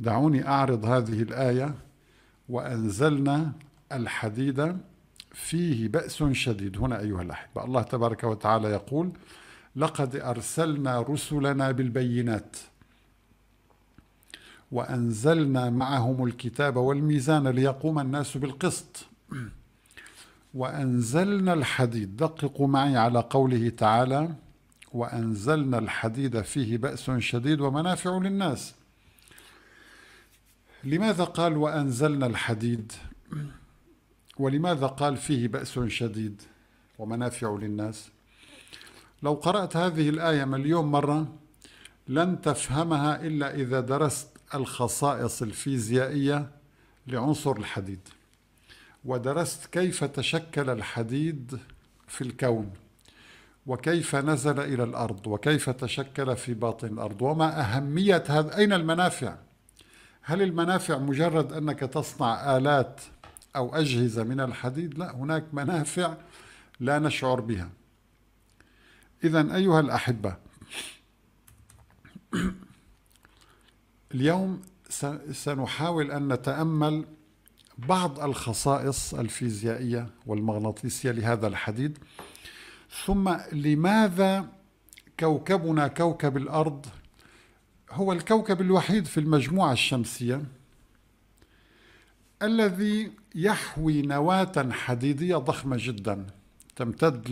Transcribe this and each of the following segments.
دعوني أعرض هذه الآية وأنزلنا الحديد فيه بأس شديد هنا أيها الأحبة الله تبارك وتعالى يقول لقد أرسلنا رسلنا بالبينات وأنزلنا معهم الكتاب والميزان ليقوم الناس بالقسط وأنزلنا الحديد دققوا معي على قوله تعالى وأنزلنا الحديد فيه بأس شديد ومنافع للناس لماذا قال وأنزلنا الحديد ولماذا قال فيه بأس شديد ومنافع للناس لو قرأت هذه الآية مليون مرة لن تفهمها إلا إذا درست الخصائص الفيزيائية لعنصر الحديد ودرست كيف تشكل الحديد في الكون وكيف نزل إلى الأرض وكيف تشكل في باطن الأرض وما أهمية هذا أين المنافع هل المنافع مجرد أنك تصنع آلات أو أجهزة من الحديد؟ لا هناك منافع لا نشعر بها إذا أيها الأحبة اليوم سنحاول أن نتأمل بعض الخصائص الفيزيائية والمغناطيسية لهذا الحديد ثم لماذا كوكبنا كوكب الأرض هو الكوكب الوحيد في المجموعة الشمسية الذي يحوي نواة حديدية ضخمة جدا تمتد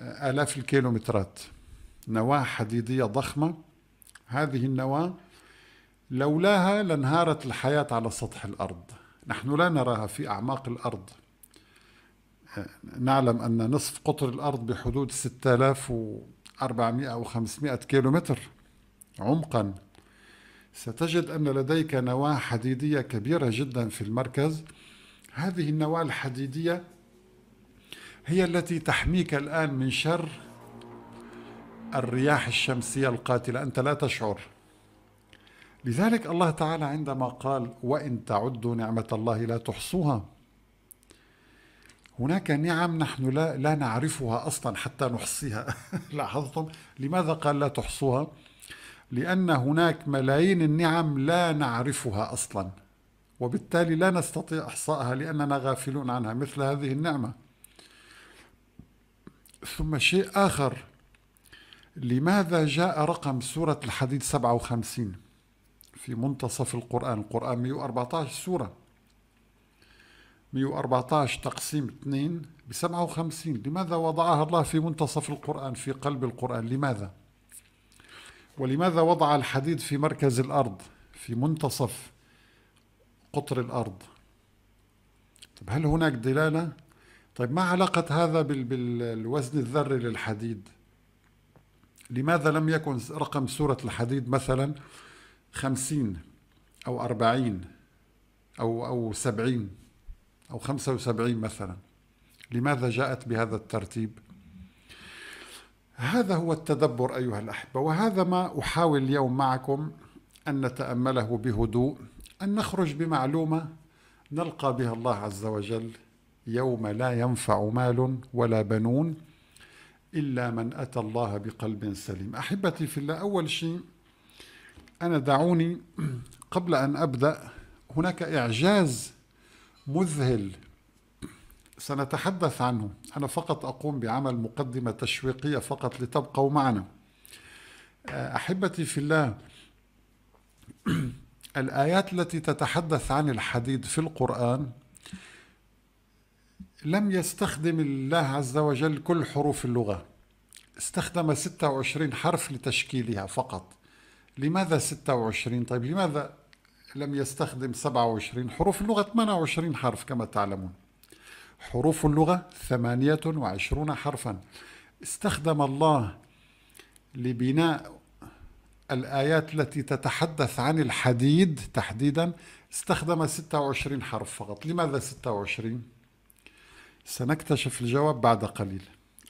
لآلاف آه، الكيلومترات نواة حديدية ضخمة هذه النواة لولاها لانهارت الحياة على سطح الأرض نحن لا نراها في أعماق الأرض آه، نعلم أن نصف قطر الأرض بحدود 6400 أو 500 كيلومتر عمقا ستجد أن لديك نواة حديدية كبيرة جدا في المركز هذه النواة الحديدية هي التي تحميك الآن من شر الرياح الشمسية القاتلة أنت لا تشعر لذلك الله تعالى عندما قال وإن تعدوا نعمة الله لا تحصوها هناك نعم نحن لا, لا نعرفها أصلا حتى نحصيها لاحظتم لماذا قال لا تحصوها لأن هناك ملايين النعم لا نعرفها أصلا وبالتالي لا نستطيع إحصائها لأننا غافلون عنها مثل هذه النعمة ثم شيء آخر لماذا جاء رقم سورة الحديد 57 في منتصف القرآن القرآن 114 سورة 114 تقسيم 2 ب 57 لماذا وضعها الله في منتصف القرآن في قلب القرآن لماذا ولماذا وضع الحديد في مركز الأرض في منتصف قطر الأرض طيب هل هناك دلالة؟ طيب ما علاقة هذا بالوزن الذري للحديد؟ لماذا لم يكن رقم سورة الحديد مثلا خمسين أو أربعين أو أو سبعين أو خمسة وسبعين مثلا لماذا جاءت بهذا الترتيب؟ هذا هو التدبر أيها الأحبة وهذا ما أحاول اليوم معكم أن نتأمله بهدوء أن نخرج بمعلومة نلقى بها الله عز وجل يوم لا ينفع مال ولا بنون إلا من أتى الله بقلب سليم أحبتي في الله أول شيء أنا دعوني قبل أن أبدأ هناك إعجاز مذهل سنتحدث عنه أنا فقط أقوم بعمل مقدمة تشويقية فقط لتبقوا معنا آه، أحبتي في الله الآيات التي تتحدث عن الحديد في القرآن لم يستخدم الله عز وجل كل حروف اللغة استخدم 26 حرف لتشكيلها فقط لماذا 26 طيب لماذا لم يستخدم 27 حروف اللغة 28 حرف كما تعلمون حروف اللغة ثمانية وعشرون حرفا استخدم الله لبناء الآيات التي تتحدث عن الحديد تحديدا استخدم 26 حرف فقط لماذا 26؟ سنكتشف الجواب بعد قليل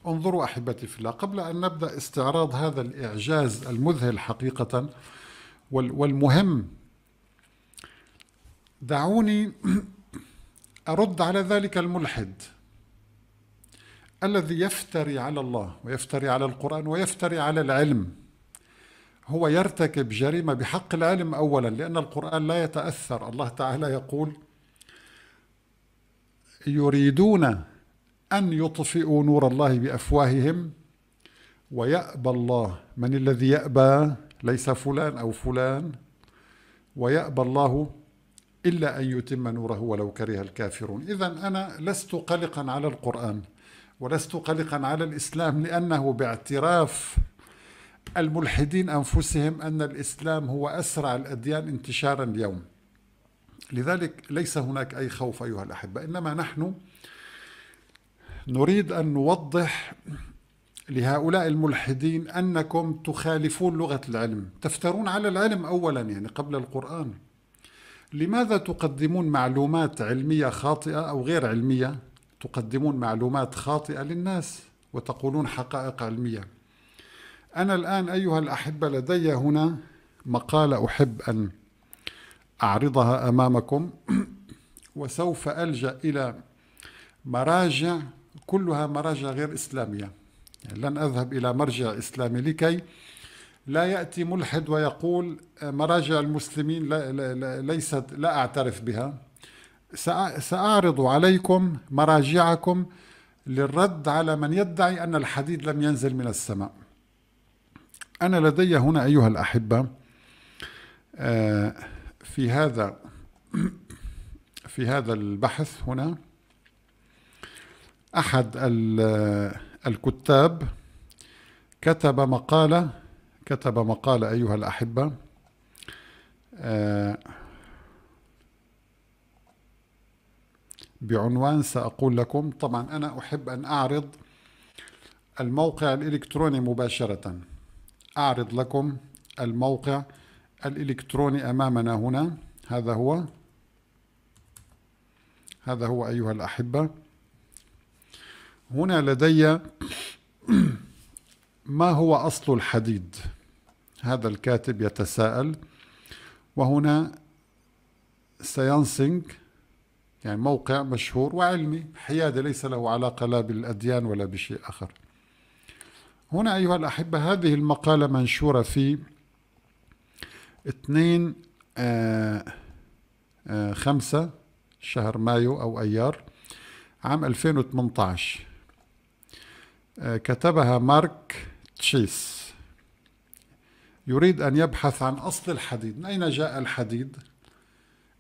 انظروا أحبتي في الله قبل أن نبدأ استعراض هذا الإعجاز المذهل حقيقة والمهم دعوني أرد على ذلك الملحد الذي يفتري على الله ويفتري على القرآن ويفتري على العلم هو يرتكب جريمة بحق العلم أولا لأن القرآن لا يتأثر الله تعالى يقول يريدون أن يطفئوا نور الله بأفواههم ويأبى الله من الذي يأبى ليس فلان أو فلان ويأبى الله إلا أن يتم نوره ولو كره الكافرون إذا أنا لست قلقا على القرآن ولست قلقا على الإسلام لأنه باعتراف الملحدين أنفسهم أن الإسلام هو أسرع الأديان انتشارا اليوم لذلك ليس هناك أي خوف أيها الأحبة إنما نحن نريد أن نوضح لهؤلاء الملحدين أنكم تخالفون لغة العلم تفترون على العلم أولا يعني قبل القرآن لماذا تقدمون معلومات علمية خاطئة أو غير علمية تقدمون معلومات خاطئة للناس وتقولون حقائق علمية أنا الآن أيها الأحبة لدي هنا مقالة أحب أن أعرضها أمامكم وسوف ألجأ إلى مراجع كلها مراجع غير إسلامية يعني لن أذهب إلى مرجع إسلامي لكي لا يأتي ملحد ويقول آه، مراجع المسلمين لا لا ليست لا أعترف بها سأعرض عليكم مراجعكم للرد على من يدعي أن الحديد لم ينزل من السماء أنا لدي هنا أيها الأحبة آه، في هذا في هذا البحث هنا أحد آه، الكتاب كتب مقالة كتب مقال أيها الأحبة آه، بعنوان سأقول لكم طبعا أنا أحب أن أعرض الموقع الإلكتروني مباشرة أعرض لكم الموقع الإلكتروني أمامنا هنا هذا هو هذا هو أيها الأحبة هنا لدي ما هو أصل الحديد؟ هذا الكاتب يتساءل وهنا سيانسينج يعني موقع مشهور وعلمي حيادة ليس له علاقة لا بالأديان ولا بشيء آخر هنا أيها الأحبة هذه المقالة منشورة في 2 5 آه، آه، شهر مايو أو أيار عام 2018 آه، كتبها مارك تشيس يريد أن يبحث عن أصل الحديد من أين جاء الحديد؟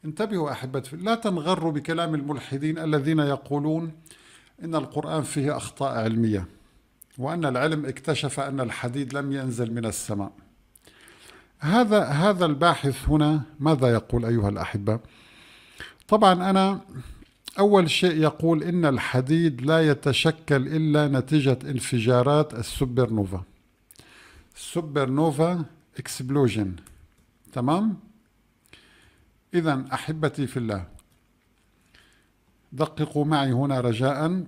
انتبهوا أحبتي لا تنغروا بكلام الملحدين الذين يقولون إن القرآن فيه أخطاء علمية وأن العلم اكتشف أن الحديد لم ينزل من السماء هذا هذا الباحث هنا ماذا يقول أيها الأحبة؟ طبعا أنا أول شيء يقول إن الحديد لا يتشكل إلا نتيجة انفجارات السوبر نوفا السوبر نوفا اكسبلوجن تمام اذا احبتي في الله دققوا معي هنا رجاء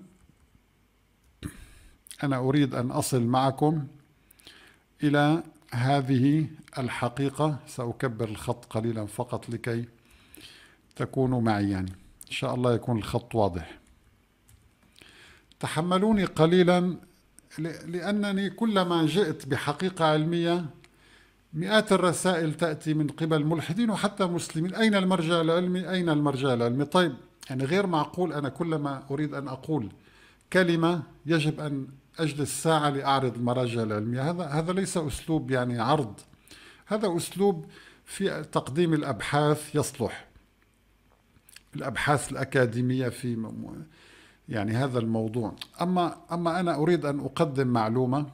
انا اريد ان اصل معكم الى هذه الحقيقه ساكبر الخط قليلا فقط لكي تكونوا معي يعني ان شاء الله يكون الخط واضح تحملوني قليلا لانني كلما جئت بحقيقه علميه مئات الرسائل تأتي من قبل ملحدين وحتى مسلمين أين المرجع العلمي أين المرجع العلمي طيب يعني غير معقول أنا كلما أريد أن أقول كلمة يجب أن أجلس ساعة لأعرض المراجع العلمية هذا هذا ليس أسلوب يعني عرض هذا أسلوب في تقديم الأبحاث يصلح الأبحاث الأكاديمية في يعني هذا الموضوع أما أما أنا أريد أن أقدم معلومة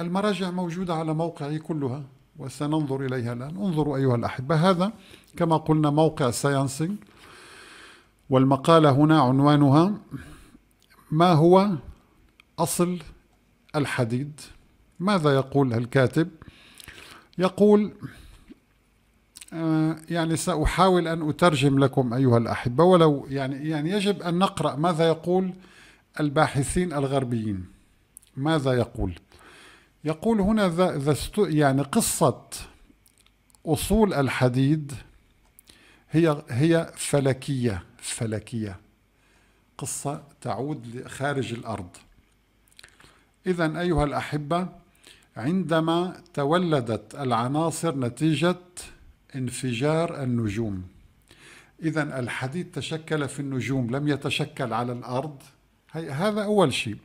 المراجع موجودة على موقعي كلها وسننظر إليها الآن انظروا أيها الأحبة هذا كما قلنا موقع ساينسينج والمقالة هنا عنوانها ما هو أصل الحديد ماذا يقول الكاتب يقول آه، يعني سأحاول أن أترجم لكم أيها الأحبة ولو يعني يعني يجب أن نقرأ ماذا يقول الباحثين الغربيين ماذا يقول يقول هنا ذا, ذا يعني قصة أصول الحديد هي هي فلكية فلكية قصة تعود لخارج الأرض إذا أيها الأحبة عندما تولدت العناصر نتيجة انفجار النجوم إذا الحديد تشكل في النجوم لم يتشكل على الأرض هذا أول شيء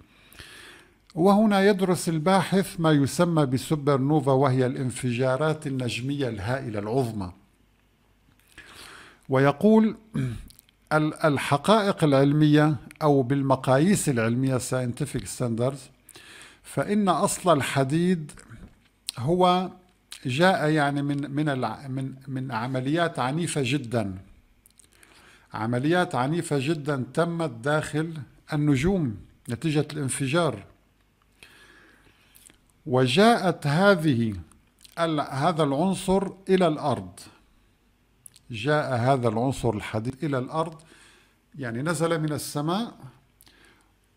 وهنا يدرس الباحث ما يسمى بسوبر نوفا وهي الانفجارات النجمية الهائلة العظمى ويقول الحقائق العلمية أو بالمقاييس العلمية scientific standards فإن أصل الحديد هو جاء يعني من من من من عمليات عنيفة جدا عمليات عنيفة جدا تمت داخل النجوم نتيجة الانفجار وجاءت هذه هذا العنصر إلى الأرض جاء هذا العنصر الحديد إلى الأرض يعني نزل من السماء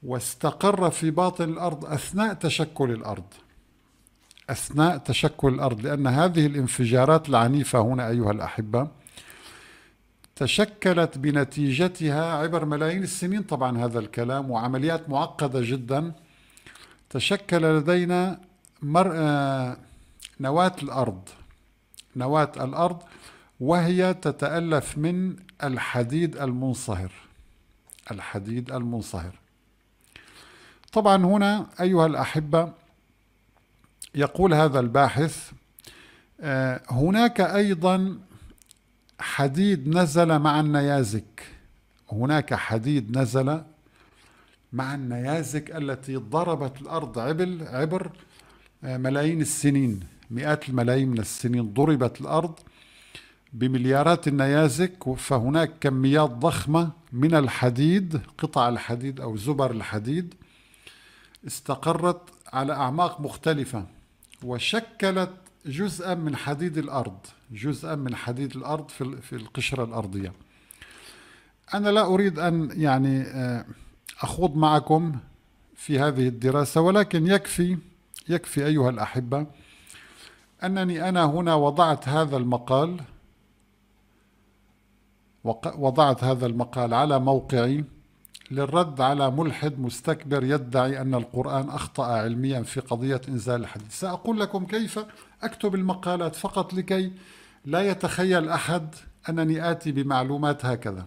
واستقر في باطن الأرض أثناء تشكل الأرض أثناء تشكل الأرض لأن هذه الانفجارات العنيفة هنا أيها الأحبة تشكلت بنتيجتها عبر ملايين السنين طبعا هذا الكلام وعمليات معقدة جدا تشكل لدينا مر... آه، نواة الأرض نواة الأرض وهي تتألف من الحديد المنصهر الحديد المنصهر طبعا هنا أيها الأحبة يقول هذا الباحث آه، هناك أيضا حديد نزل مع النيازك هناك حديد نزل مع النيازك التي ضربت الأرض عبل عبر ملايين السنين مئات الملايين من السنين ضربت الأرض بمليارات النيازك فهناك كميات ضخمة من الحديد قطع الحديد أو زبر الحديد استقرت على أعماق مختلفة وشكلت جزءا من حديد الأرض جزءا من حديد الأرض في القشرة الأرضية أنا لا أريد أن يعني آه، أخوض معكم في هذه الدراسة ولكن يكفي يكفي أيها الأحبة أنني أنا هنا وضعت هذا المقال وضعت هذا المقال على موقعي للرد على ملحد مستكبر يدعي أن القرآن أخطأ علميا في قضية إنزال الحديث سأقول لكم كيف أكتب المقالات فقط لكي لا يتخيل أحد أنني آتي بمعلومات هكذا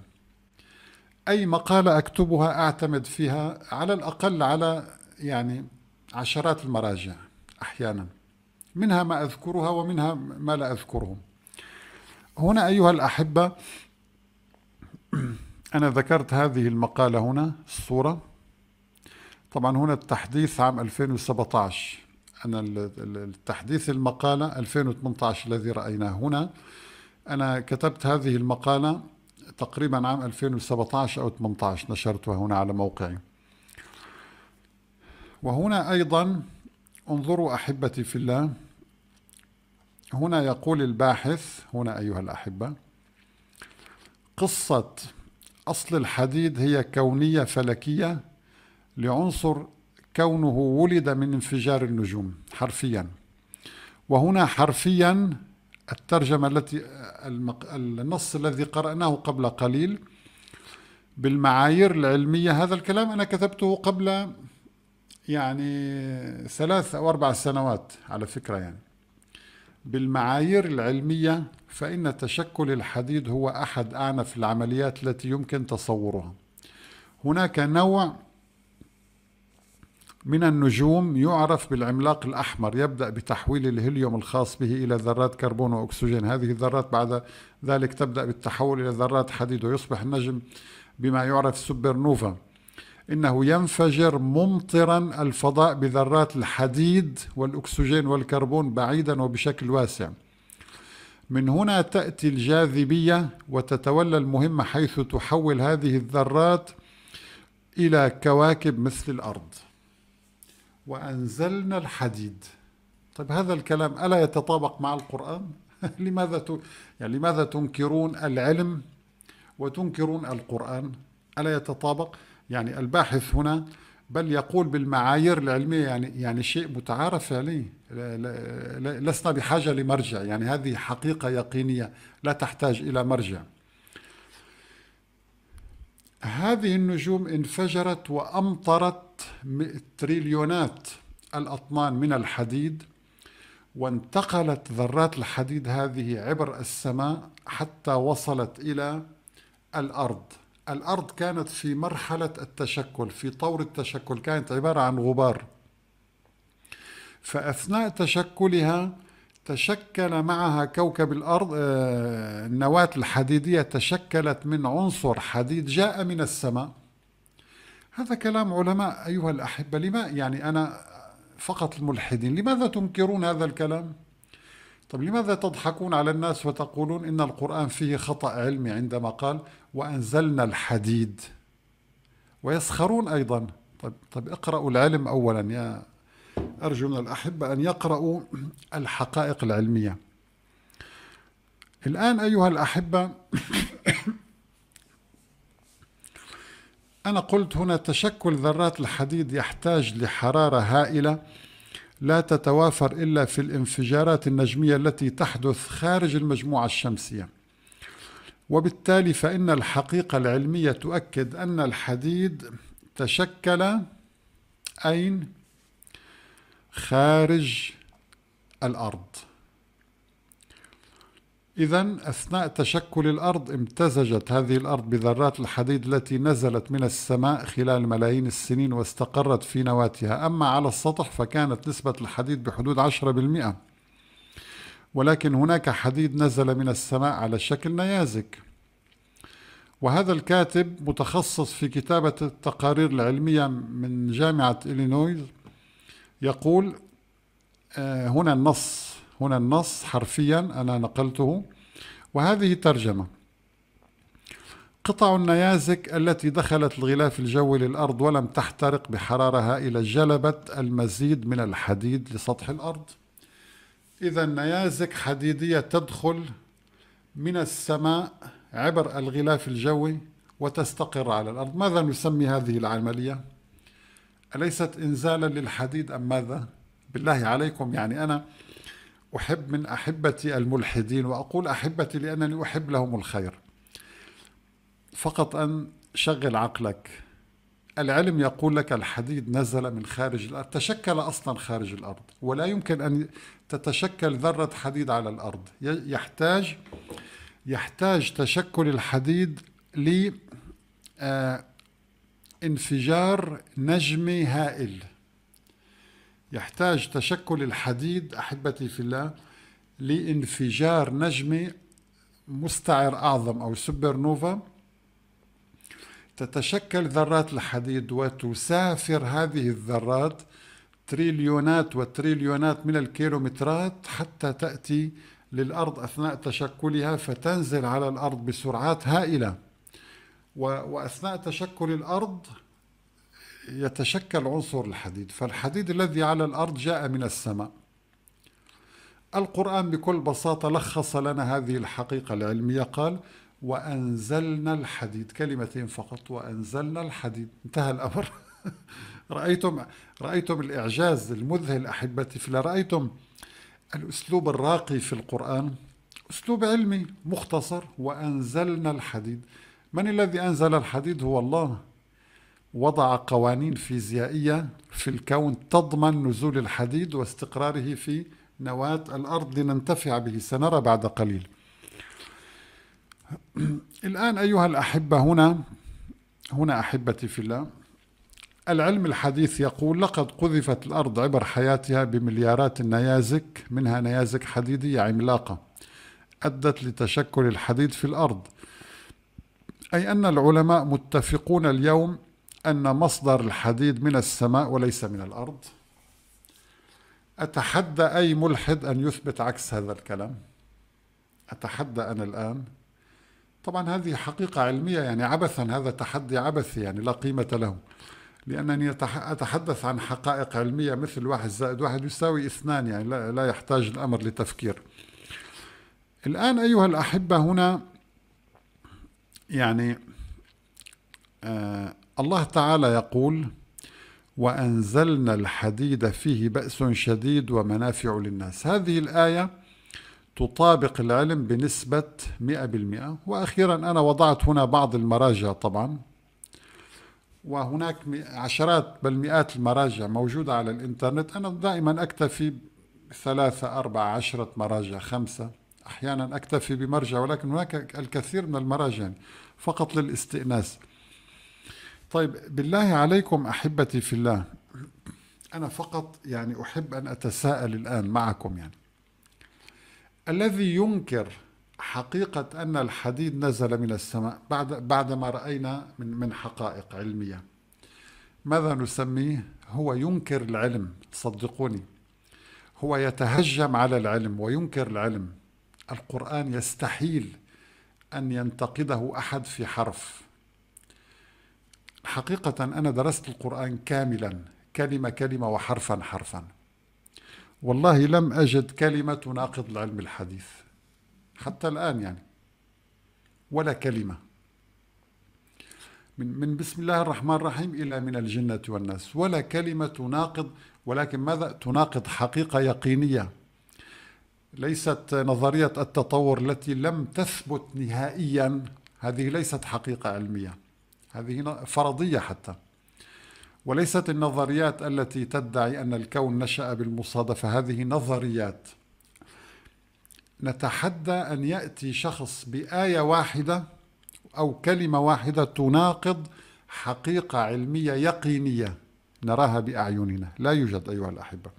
أي مقالة أكتبها أعتمد فيها على الأقل على يعني عشرات المراجع أحيانا منها ما أذكرها ومنها ما لا أذكره هنا أيها الأحبة أنا ذكرت هذه المقالة هنا الصورة طبعا هنا التحديث عام 2017 أنا التحديث المقالة 2018 الذي رأيناه هنا أنا كتبت هذه المقالة تقريبا عام 2017 أو 18 نشرتها هنا على موقعي وهنا أيضا انظروا أحبتي في الله هنا يقول الباحث هنا أيها الأحبة قصة أصل الحديد هي كونية فلكية لعنصر كونه ولد من انفجار النجوم حرفيا وهنا حرفيا الترجمة التي المق... النص الذي قرأناه قبل قليل بالمعايير العلمية هذا الكلام أنا كتبته قبل يعني ثلاث أو أربع سنوات على فكرة يعني بالمعايير العلمية فإن تشكل الحديد هو أحد أعنف العمليات التي يمكن تصورها هناك نوع من النجوم يعرف بالعملاق الأحمر يبدأ بتحويل الهيليوم الخاص به إلى ذرات كربون وأكسجين هذه الذرات بعد ذلك تبدأ بالتحول إلى ذرات حديد ويصبح النجم بما يعرف سوبر نوفا انه ينفجر ممطرا الفضاء بذرات الحديد والاكسجين والكربون بعيدا وبشكل واسع. من هنا تاتي الجاذبيه وتتولى المهمه حيث تحول هذه الذرات الى كواكب مثل الارض. وانزلنا الحديد. طيب هذا الكلام الا يتطابق مع القران؟ لماذا ت... يعني لماذا تنكرون العلم وتنكرون القران؟ الا يتطابق؟ يعني الباحث هنا بل يقول بالمعايير العلمية يعني يعني شيء متعارف عليه لسنا بحاجة لمرجع يعني هذه حقيقة يقينية لا تحتاج إلى مرجع هذه النجوم انفجرت وأمطرت تريليونات الأطنان من الحديد وانتقلت ذرات الحديد هذه عبر السماء حتى وصلت إلى الأرض الأرض كانت في مرحلة التشكل في طور التشكل كانت عبارة عن غبار فأثناء تشكلها تشكل معها كوكب الأرض آه، النواة الحديدية تشكلت من عنصر حديد جاء من السماء هذا كلام علماء أيها الأحبة لما يعني أنا فقط الملحدين لماذا تنكرون هذا الكلام؟ طب لماذا تضحكون على الناس وتقولون إن القرآن فيه خطأ علمي عندما قال وأنزلنا الحديد ويسخرون أيضا طب, طب اقرأوا العلم أولا يا أرجو من الأحبة أن يقرأوا الحقائق العلمية الآن أيها الأحبة أنا قلت هنا تشكل ذرات الحديد يحتاج لحرارة هائلة لا تتوافر إلا في الانفجارات النجمية التي تحدث خارج المجموعة الشمسية وبالتالي فإن الحقيقة العلمية تؤكد أن الحديد تشكل أين؟ خارج الأرض إذا أثناء تشكل الأرض امتزجت هذه الأرض بذرات الحديد التي نزلت من السماء خلال ملايين السنين واستقرت في نواتها أما على السطح فكانت نسبة الحديد بحدود 10% ولكن هناك حديد نزل من السماء على شكل نيازك وهذا الكاتب متخصص في كتابة التقارير العلمية من جامعة إلينويز يقول آه، هنا النص هنا النص حرفيا أنا نقلته وهذه ترجمة قطع النيازك التي دخلت الغلاف الجوي للأرض ولم تحترق بحرارة هائلة جلبت المزيد من الحديد لسطح الأرض إذا نيازك حديدية تدخل من السماء عبر الغلاف الجوي وتستقر على الأرض ماذا نسمي هذه العملية؟ أليست إنزالا للحديد أم ماذا؟ بالله عليكم يعني أنا أحب من أحبتي الملحدين وأقول أحبتي لأنني أحب لهم الخير فقط أن شغل عقلك العلم يقول لك الحديد نزل من خارج الأرض تشكل أصلا خارج الأرض ولا يمكن أن تتشكل ذرة حديد على الأرض يحتاج يحتاج تشكل الحديد ل آه، انفجار نجمي هائل يحتاج تشكل الحديد أحبتي في الله لانفجار نجمه مستعر أعظم أو سوبر نوفا تتشكل ذرات الحديد وتسافر هذه الذرات تريليونات وتريليونات من الكيلومترات حتى تأتي للأرض أثناء تشكلها فتنزل على الأرض بسرعات هائلة وأثناء تشكل الأرض يتشكل عنصر الحديد فالحديد الذي على الأرض جاء من السماء القرآن بكل بساطة لخص لنا هذه الحقيقة العلمية قال وأنزلنا الحديد كلمتين فقط وأنزلنا الحديد انتهى الأمر رأيتم رأيتم الإعجاز المذهل أحبتي فلا رأيتم الأسلوب الراقي في القرآن أسلوب علمي مختصر وأنزلنا الحديد من الذي أنزل الحديد هو الله وضع قوانين فيزيائية في الكون تضمن نزول الحديد واستقراره في نواة الأرض لننتفع به سنرى بعد قليل الآن أيها الأحبة هنا هنا أحبتي في الله العلم الحديث يقول لقد قذفت الأرض عبر حياتها بمليارات النيازك منها نيازك حديدية عملاقة أدت لتشكل الحديد في الأرض أي أن العلماء متفقون اليوم أن مصدر الحديد من السماء وليس من الأرض أتحدى أي ملحد أن يثبت عكس هذا الكلام أتحدى أنا الآن طبعا هذه حقيقة علمية يعني عبثا هذا تحدي عبثي يعني لا قيمة له لأنني أتحدث عن حقائق علمية مثل واحد زائد واحد يساوي اثنان يعني لا, يحتاج الأمر لتفكير الآن أيها الأحبة هنا يعني آه الله تعالى يقول وأنزلنا الحديد فيه بأس شديد ومنافع للناس هذه الآية تطابق العلم بنسبة 100% وأخيرا أنا وضعت هنا بعض المراجع طبعا وهناك عشرات بل مئات المراجع موجودة على الإنترنت أنا دائما أكتفي ثلاثة أربعة عشرة مراجع خمسة أحيانا أكتفي بمرجع ولكن هناك الكثير من المراجع فقط للاستئناس طيب بالله عليكم احبتي في الله انا فقط يعني احب ان اتساءل الان معكم يعني الذي ينكر حقيقة أن الحديد نزل من السماء بعد بعد ما رأينا من من حقائق علمية ماذا نسميه؟ هو ينكر العلم صدقوني هو يتهجم على العلم وينكر العلم القرآن يستحيل أن ينتقده أحد في حرف حقيقة أنا درست القرآن كاملا كلمة كلمة وحرفا حرفا والله لم أجد كلمة تناقض العلم الحديث حتى الآن يعني ولا كلمة من من بسم الله الرحمن الرحيم إلى من الجنة والناس ولا كلمة تناقض ولكن ماذا تناقض حقيقة يقينية ليست نظرية التطور التي لم تثبت نهائيا هذه ليست حقيقة علمية هذه فرضية حتى وليست النظريات التي تدعي أن الكون نشأ بالمصادفة هذه نظريات نتحدى أن يأتي شخص بآية واحدة أو كلمة واحدة تناقض حقيقة علمية يقينية نراها بأعيننا لا يوجد أيها الأحبة